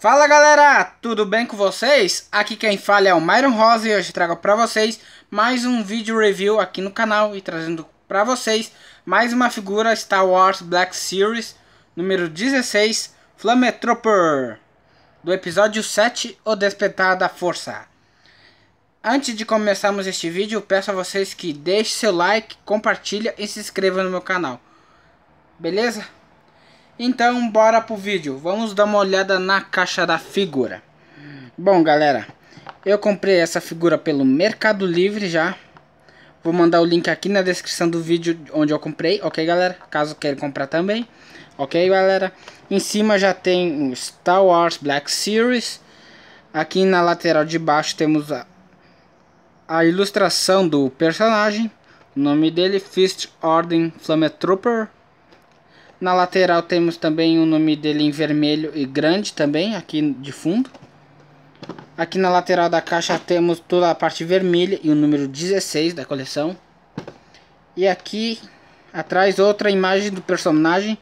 Fala galera, tudo bem com vocês? Aqui quem fala é o Myron Rosa e hoje trago para vocês mais um vídeo review aqui no canal e trazendo para vocês mais uma figura Star Wars Black Series número 16 Flametropper do episódio 7 O Despertar da Força. Antes de começarmos este vídeo, peço a vocês que deixem seu like, compartilha e se inscreva no meu canal. Beleza? Então bora pro vídeo, vamos dar uma olhada na caixa da figura. Bom galera, eu comprei essa figura pelo Mercado Livre já. Vou mandar o link aqui na descrição do vídeo onde eu comprei, ok galera? Caso queira comprar também, ok galera? Em cima já tem o Star Wars Black Series. Aqui na lateral de baixo temos a, a ilustração do personagem. O nome dele Fist Order Flametrooper. Trooper na lateral temos também o nome dele em vermelho e grande também, aqui de fundo. Aqui na lateral da caixa temos toda a parte vermelha e o número 16 da coleção. E aqui atrás outra imagem do personagem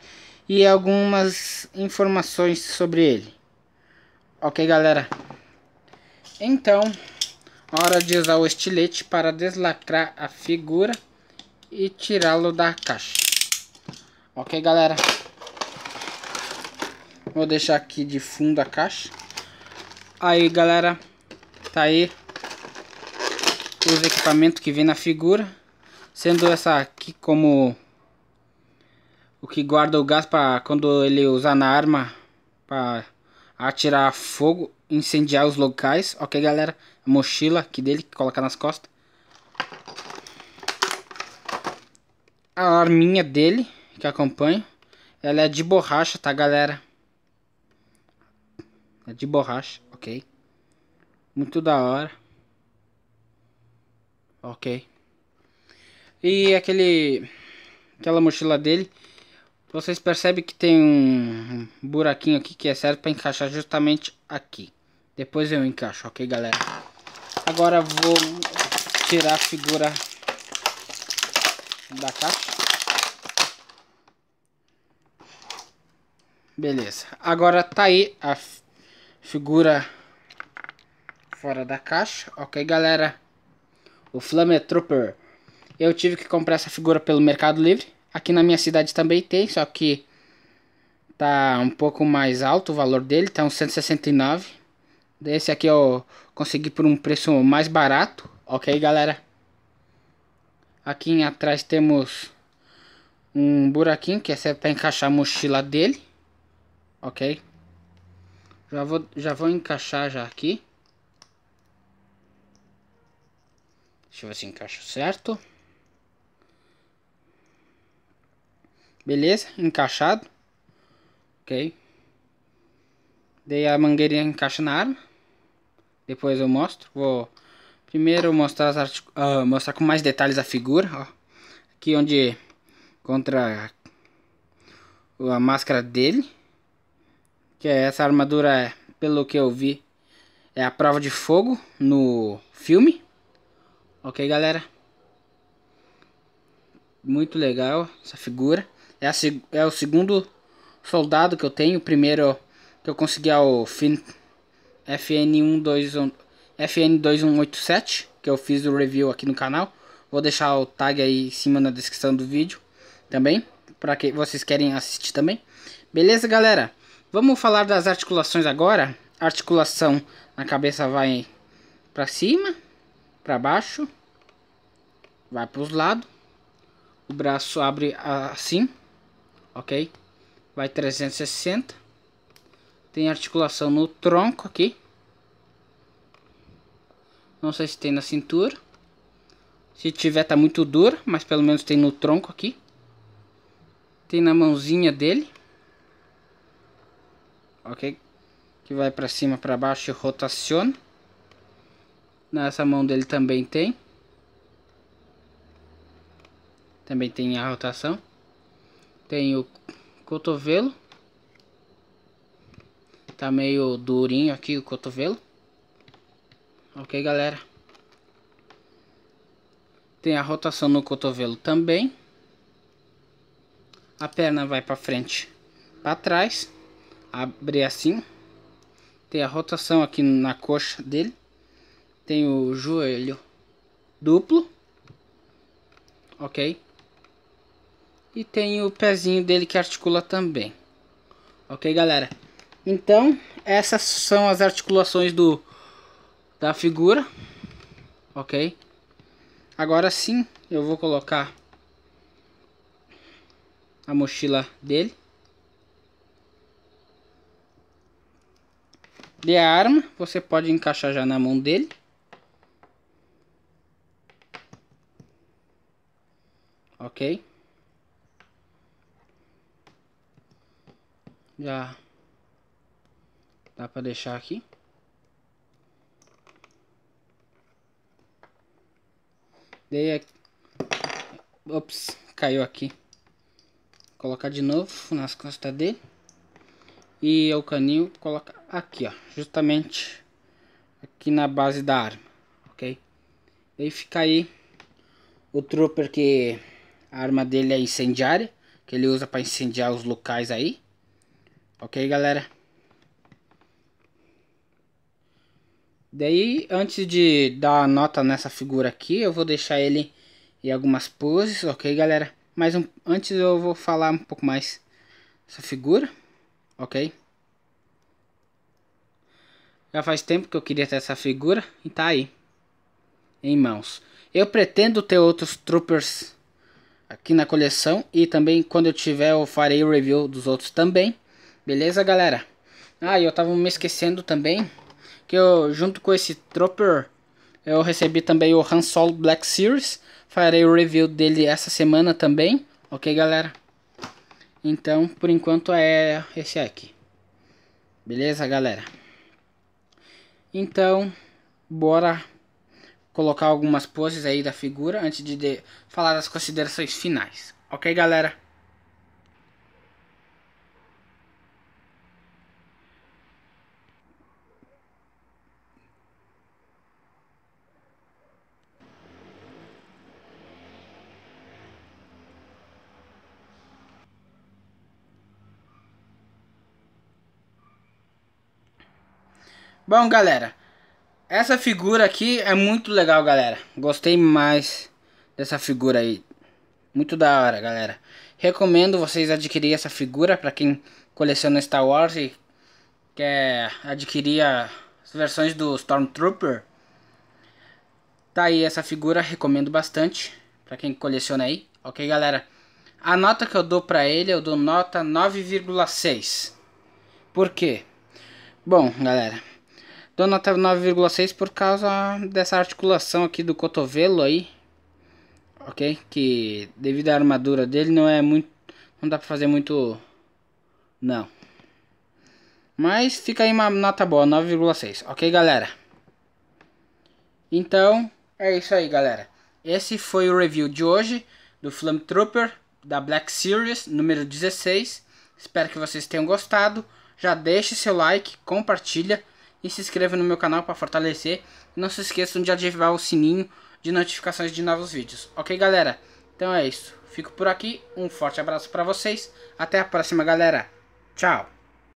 e algumas informações sobre ele. Ok galera, então hora de usar o estilete para deslacrar a figura e tirá-lo da caixa. Ok, galera? Vou deixar aqui de fundo a caixa. Aí, galera, tá aí os equipamentos que vem na figura. Sendo essa aqui como o que guarda o gás para quando ele usar na arma para atirar fogo, incendiar os locais. Ok, galera? A mochila aqui dele que coloca nas costas. A arminha dele que acompanham. Ela é de borracha, tá, galera? É de borracha, ok. Muito da hora. Ok. E aquele... Aquela mochila dele. Vocês percebem que tem um buraquinho aqui que é certo para encaixar justamente aqui. Depois eu encaixo, ok, galera? Agora vou tirar a figura da caixa. Beleza. Agora tá aí a figura fora da caixa. Ok, galera. O Flametropper. Eu tive que comprar essa figura pelo Mercado Livre. Aqui na minha cidade também tem, só que tá um pouco mais alto o valor dele, tá uns 169. Esse aqui eu consegui por um preço mais barato, ok galera? Aqui atrás temos um buraquinho que é para encaixar a mochila dele ok? Já vou, já vou encaixar já aqui. Deixa eu ver se encaixa certo. Beleza, encaixado. Ok. Daí a mangueirinha encaixa na arma. Depois eu mostro. Vou primeiro mostrar, uh, mostrar com mais detalhes a figura. Ó. Aqui onde contra a máscara dele. Que essa armadura é, pelo que eu vi, é a prova de fogo no filme. Ok, galera? Muito legal essa figura. É, a, é o segundo soldado que eu tenho. O primeiro que eu consegui é o FN12, FN2187, que eu fiz o review aqui no canal. Vou deixar o tag aí em cima na descrição do vídeo também, para que vocês querem assistir também. Beleza, galera? Vamos falar das articulações agora. articulação na cabeça vai para cima, para baixo, vai para os lados. O braço abre assim, ok? Vai 360. Tem articulação no tronco aqui. Não sei se tem na cintura. Se tiver tá muito dura, mas pelo menos tem no tronco aqui. Tem na mãozinha dele ok? Que vai para cima, para baixo e rotaciona. Nessa mão dele também tem. Também tem a rotação. Tem o cotovelo. Tá meio durinho aqui o cotovelo. Ok, galera? Tem a rotação no cotovelo também. A perna vai para frente, para trás abre assim. Tem a rotação aqui na coxa dele. Tem o joelho duplo. Ok? E tem o pezinho dele que articula também. Ok, galera? Então, essas são as articulações do da figura. Ok? Agora sim, eu vou colocar a mochila dele. Dê é a arma, você pode encaixar já na mão dele. Ok. Já dá para deixar aqui. Dei aqui. Ops, caiu aqui. Vou colocar de novo nas costas dele e o caninho coloca aqui ó justamente aqui na base da arma ok aí fica aí o trooper que a arma dele é incendiária que ele usa para incendiar os locais aí ok galera daí antes de dar a nota nessa figura aqui eu vou deixar ele em algumas poses ok galera mas um, antes eu vou falar um pouco mais essa figura ok? Já faz tempo que eu queria ter essa figura e tá aí, em mãos. Eu pretendo ter outros Troopers aqui na coleção e também quando eu tiver eu farei o review dos outros também, beleza galera? Ah, e eu tava me esquecendo também que eu junto com esse Trooper eu recebi também o Han Solo Black Series, farei o review dele essa semana também, ok galera? Então, por enquanto é esse aqui. Beleza, galera? Então, bora colocar algumas poses aí da figura antes de, de falar das considerações finais. Ok, galera? Bom, galera. Essa figura aqui é muito legal, galera. Gostei mais dessa figura aí. Muito da hora, galera. Recomendo vocês adquirir essa figura para quem coleciona Star Wars e quer adquirir as versões do Stormtrooper. Tá aí essa figura, recomendo bastante para quem coleciona aí, ok galera? A nota que eu dou para ele, eu dou nota 9,6. Por quê? Bom, galera, dou nota 9,6 por causa dessa articulação aqui do cotovelo aí. Ok? Que devido à armadura dele não é muito... Não dá pra fazer muito... Não. Mas fica aí uma nota boa, 9,6. Ok, galera? Então, é isso aí, galera. Esse foi o review de hoje do Trooper da Black Series número 16. Espero que vocês tenham gostado. Já deixe seu like, compartilha e se inscreva no meu canal para fortalecer. E não se esqueçam de ativar o sininho de notificações de novos vídeos. Ok, galera? Então é isso. Fico por aqui. Um forte abraço para vocês. Até a próxima, galera. Tchau.